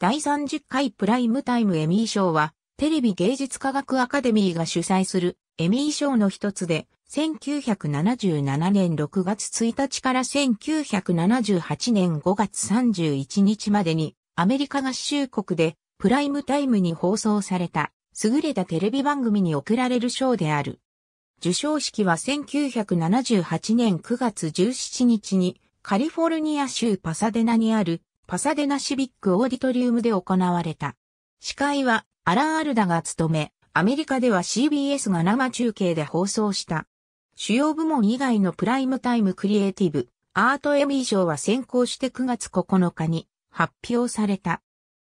第30回プライムタイムエミー賞は、テレビ芸術科学アカデミーが主催するエミー賞の一つで、1977年6月1日から1978年5月31日までに、アメリカ合衆国でプライムタイムに放送された、優れたテレビ番組に贈られる賞である。受賞式は1978年9月17日に、カリフォルニア州パサデナにあるパサデナシビックオーディトリウムで行われた。司会はアラン・アルダが務め、アメリカでは CBS が生中継で放送した。主要部門以外のプライムタイムクリエイティブ、アートエミー賞は先行して9月9日に発表された。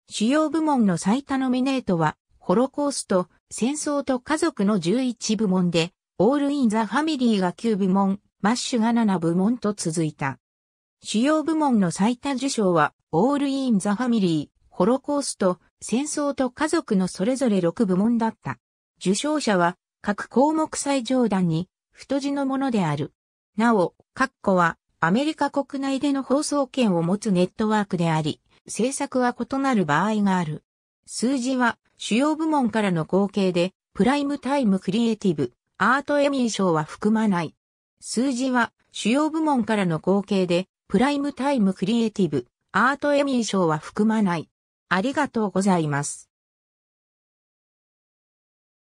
主要部門の最多ノミネートは、ホロコースト、戦争と家族の11部門で、オールインザファミリーが9部門、マッシュが7部門と続いた。主要部門の最多受賞は、オール・イン・ザ・ファミリー、ホロコースト、戦争と家族のそれぞれ6部門だった。受賞者は、各項目最上段に、太字のものである。なお、ッコは、アメリカ国内での放送権を持つネットワークであり、制作は異なる場合がある。数字は、主要部門からの合計で、プライムタイムクリエイティブ、アートエミー賞は含まない。数字は、主要部門からの合計で、プライムタイムクリエイティブ、アートエミー賞は含まない。ありがとうございます。